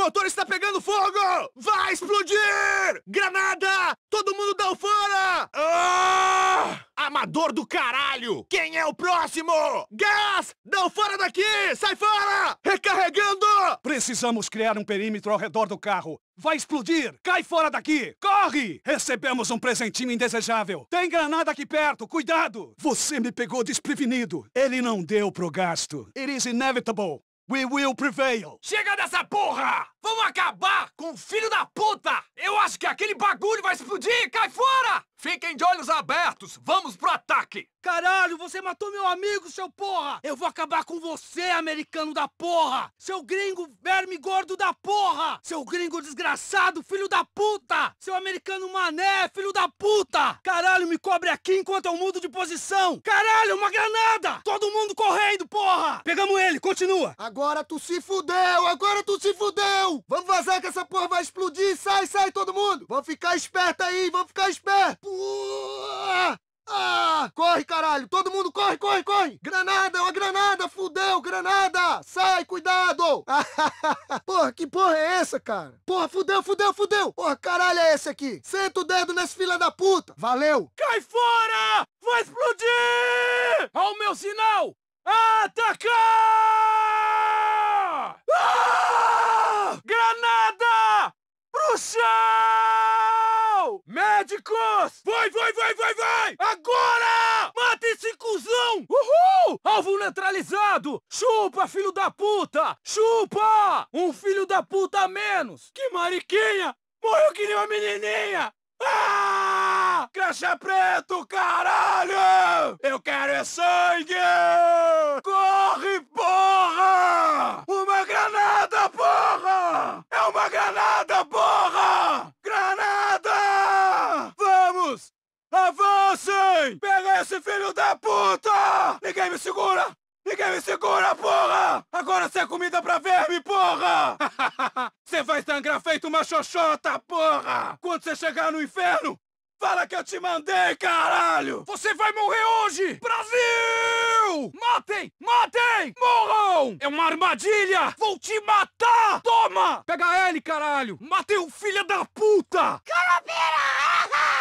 motor está pegando fogo! Vai explodir! Granada! Todo mundo dá o fora! Ah! Amador do caralho! Quem é o próximo? Gás! Dá o fora daqui! Sai fora! Recarregando! Precisamos criar um perímetro ao redor do carro. Vai explodir! Cai fora daqui! Corre! Recebemos um presentinho indesejável. Tem granada aqui perto! Cuidado! Você me pegou desprevenido. Ele não deu pro gasto. It is inevitable. We will prevail! Chega dessa porra! Vamos acabar com o filho da puta! Eu acho que aquele bagulho vai explodir! Cai fora! Fiquem de olhos abertos! Vamos pro ataque! Caralho, você matou meu amigo, seu porra! Eu vou acabar com você, americano da porra! Seu gringo verme gordo da porra! Seu gringo desgraçado, filho da puta! Seu americano mané, filho da puta! Caralho, me cobre aqui enquanto eu mudo de posição! Caralho, uma granada! Todo mundo correndo, porra! Pegamos ele, continua! Agora tu se fudeu! Agora tu se fudeu! Vamos vazar que essa porra vai explodir! Sai, sai, todo mundo! Vamos ficar esperto aí, vamos ficar esperto! Ah, ah, corre, caralho! Todo mundo corre, corre, corre! Granada, é uma granada! Fudeu, granada! Sai, cuidado! porra, que porra é essa, cara? Porra, fudeu, fudeu, fudeu! Porra, caralho é esse aqui? Senta o dedo nesse fila da puta! Valeu! Cai fora! Vai explodir! Ao meu sinal! Atacar! Médicos! Vai, vai, vai, vai, vai! Agora! Mata esse cuzão! Uhul! Alvo neutralizado! Chupa, filho da puta! Chupa! Um filho da puta a menos! Que mariquinha! Morreu que nem uma menininha! Ah! Caixa é preto, caralho! Eu quero é sangue! Corre, porra! Uma granada, porra! É uma granada! assim! Pega esse filho da puta! Ninguém me segura! Ninguém me segura, porra! Agora você é comida pra verme, porra! Você vai sangrar feito uma xoxota, porra! Quando você chegar no inferno, fala que eu te mandei, caralho! Você vai morrer hoje! Brasil! Matem! Matem! Morram! É uma armadilha! Vou te matar! Toma! Pega ele, caralho! Matei o filho da puta! Carabina!